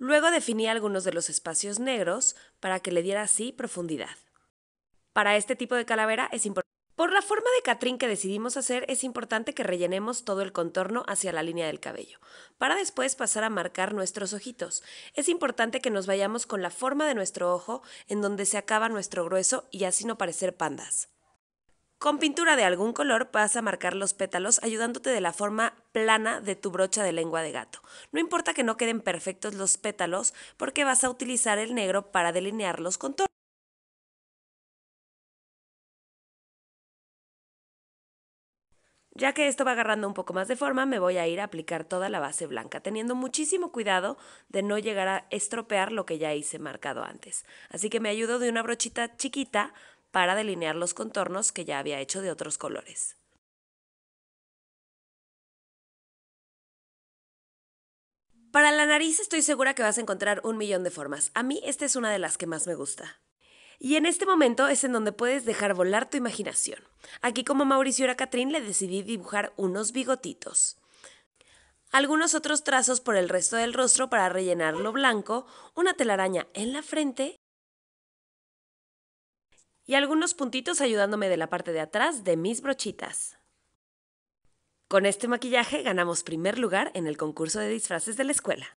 Luego definí algunos de los espacios negros para que le diera así profundidad. Para este tipo de calavera es importante. Por la forma de catrín que decidimos hacer, es importante que rellenemos todo el contorno hacia la línea del cabello, para después pasar a marcar nuestros ojitos. Es importante que nos vayamos con la forma de nuestro ojo en donde se acaba nuestro grueso y así no parecer pandas. Con pintura de algún color vas a marcar los pétalos ayudándote de la forma plana de tu brocha de lengua de gato. No importa que no queden perfectos los pétalos porque vas a utilizar el negro para delinear los contornos. Ya que esto va agarrando un poco más de forma, me voy a ir a aplicar toda la base blanca, teniendo muchísimo cuidado de no llegar a estropear lo que ya hice marcado antes. Así que me ayudo de una brochita chiquita para delinear los contornos que ya había hecho de otros colores. Para la nariz estoy segura que vas a encontrar un millón de formas. A mí esta es una de las que más me gusta. Y en este momento es en donde puedes dejar volar tu imaginación. Aquí como Mauricio era Catrín le decidí dibujar unos bigotitos. Algunos otros trazos por el resto del rostro para rellenarlo blanco, una telaraña en la frente y algunos puntitos ayudándome de la parte de atrás de mis brochitas. Con este maquillaje ganamos primer lugar en el concurso de disfraces de la escuela.